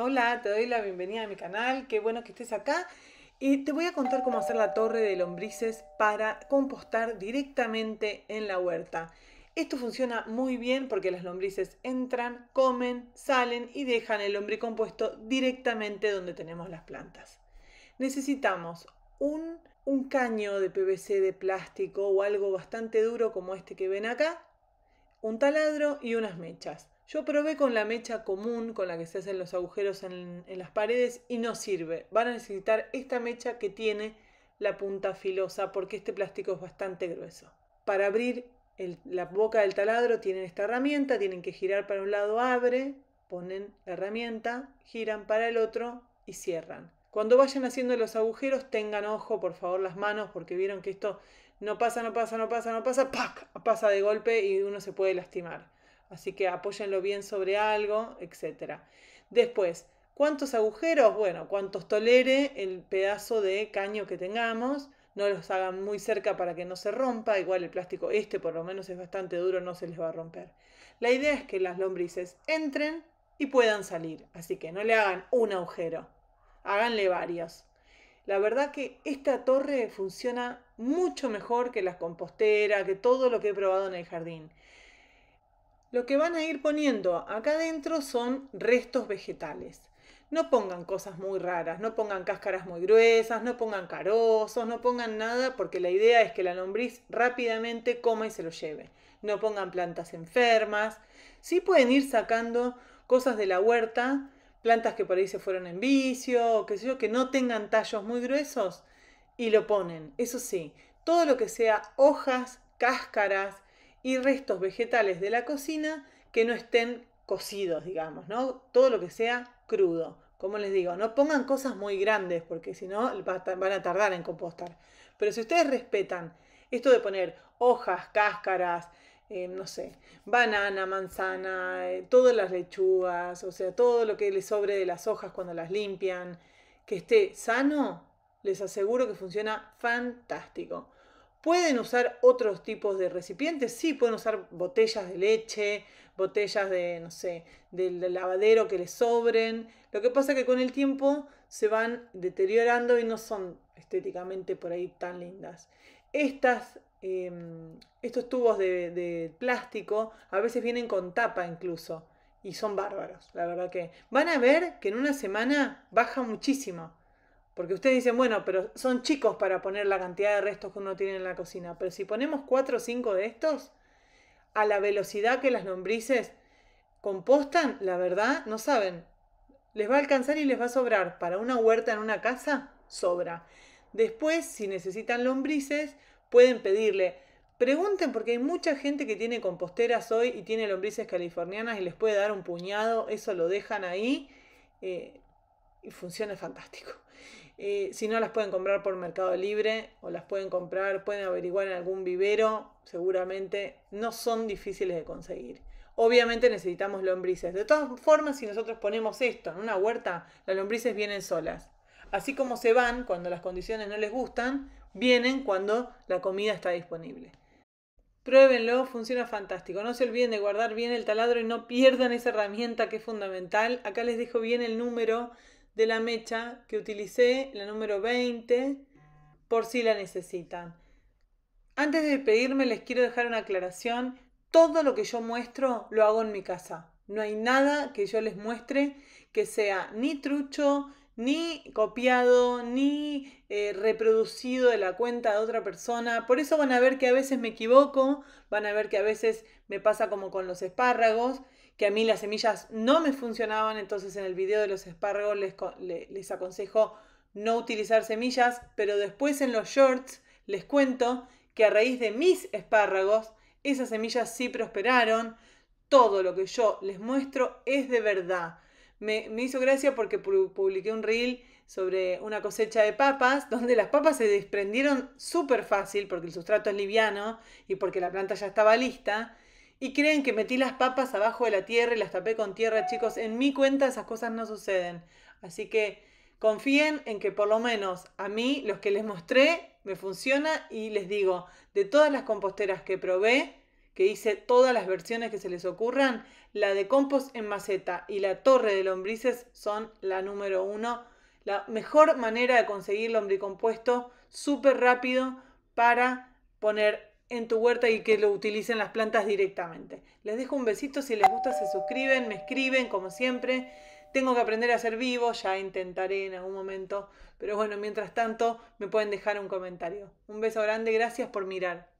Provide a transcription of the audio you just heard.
Hola, te doy la bienvenida a mi canal, qué bueno que estés acá. Y te voy a contar cómo hacer la torre de lombrices para compostar directamente en la huerta. Esto funciona muy bien porque las lombrices entran, comen, salen y dejan el lombricompuesto directamente donde tenemos las plantas. Necesitamos un, un caño de PVC de plástico o algo bastante duro como este que ven acá, un taladro y unas mechas. Yo probé con la mecha común con la que se hacen los agujeros en, las paredes y no sirve. Van a necesitar esta mecha que tiene la punta filosa porque este plástico es bastante grueso. Para abrir la boca del taladro tienen esta herramienta, tienen que girar para un lado, abre, ponen la herramienta, giran para el otro y cierran. Cuando vayan haciendo los agujeros, tengan ojo, por favor, las manos, porque vieron que esto no pasa, no pasa, no pasa, no pasa, ¡pac! pasa de golpe y uno se puede lastimar. Así que apóyenlo bien sobre algo, etc. Después, ¿cuántos agujeros? Bueno, cuántos tolere el pedazo de caño que tengamos. No los hagan muy cerca para que no se rompa. Igual el plástico este por lo menos es bastante duro, no se les va a romper. La idea es que las lombrices entren y puedan salir. Así que no le hagan un agujero, háganle varios. La verdad que esta torre funciona mucho mejor que las composteras, que todo lo que he probado en el jardín. Lo que van a ir poniendo acá adentro son restos vegetales. No pongan cosas muy raras, no pongan cáscaras muy gruesas, no pongan carozos, no pongan nada, porque la idea es que la lombriz rápidamente coma y se lo lleve. No pongan plantas enfermas. Sí pueden ir sacando cosas de la huerta, plantas que por ahí se fueron en vicio, qué sé yo, que no tengan tallos muy gruesos, y lo ponen. Eso sí, todo lo que sea hojas, cáscaras, y restos vegetales de la cocina que no estén cocidos, digamos, ¿no? Todo lo que sea crudo. Como les digo, no pongan cosas muy grandes porque si no van a tardar en compostar. Pero si ustedes respetan esto de poner hojas, cáscaras, eh, no sé, banana, manzana, eh, todas las lechugas, o sea, todo lo que les sobre de las hojas cuando las limpian, que esté sano, les aseguro que funciona fantástico. ¿Pueden usar otros tipos de recipientes? Sí, pueden usar botellas de leche, botellas de, no sé, del lavadero que les sobren. Lo que pasa es que con el tiempo se van deteriorando y no son estéticamente por ahí tan lindas. Estas, em, estos tubos de, de plástico a veces vienen con tapa incluso y son bárbaros, la verdad que. Van a ver que en una semana baja muchísimo porque ustedes dicen, bueno, pero son chicos para poner la cantidad de restos que uno tiene en la cocina. Pero si ponemos 4 o 5 de estos, a la velocidad que las lombrices compostan, la verdad, no saben. Les va a alcanzar y les va a sobrar. Para una huerta en una casa, sobra. Después, si necesitan lombrices, pueden pedirle. Pregunten porque hay mucha gente que tiene composteras hoy y tiene lombrices californianas y les puede dar un puñado. Eso lo dejan ahí eh, y funciona fantástico. Eh, si no, las pueden comprar por Mercado Libre o las pueden comprar, pueden averiguar en algún vivero, seguramente no son difíciles de conseguir. Obviamente necesitamos lombrices. De todas formas, si nosotros ponemos esto en una huerta, las lombrices vienen solas. Así como se van cuando las condiciones no les gustan, vienen cuando la comida está disponible. Pruébenlo, funciona fantástico. No se olviden de guardar bien el taladro y no pierdan esa herramienta que es fundamental. Acá les dejo bien el número de la mecha que utilicé, la número 20, por si la necesitan. Antes de despedirme les quiero dejar una aclaración. Todo lo que yo muestro lo hago en mi casa. No hay nada que yo les muestre que sea ni trucho, ni copiado, ni eh, reproducido de la cuenta de otra persona. Por eso van a ver que a veces me equivoco, van a ver que a veces me pasa como con los espárragos, que a mí las semillas no me funcionaban, entonces en el video de los espárragos les, aconsejo no utilizar semillas, pero después en los shorts les cuento que a raíz de mis espárragos, esas semillas sí prosperaron. Todo lo que yo les muestro es de verdad. Me, me, hizo gracia porque publiqué un reel sobre una cosecha de papas, donde las papas se desprendieron súper fácil porque el sustrato es liviano y porque la planta ya estaba lista. Y creen que metí las papas abajo de la tierra y las tapé con tierra, chicos. En mi cuenta esas cosas no suceden. Así que confíen en que por lo menos a mí, los que les mostré, me funciona y les digo, de todas las composteras que probé, que hice todas las versiones que se les ocurran, la de compost en maceta y la torre de lombrices son la número uno. La mejor manera de conseguir lombricompuesto súper rápido para poner en tu huerta y que lo utilicen las plantas directamente. Les dejo un besito, si les gusta se suscriben, me escriben como siempre. Tengo que aprender a ser vivo, ya intentaré en algún momento, pero bueno, mientras tanto me pueden dejar un comentario. Un beso grande, gracias por mirar.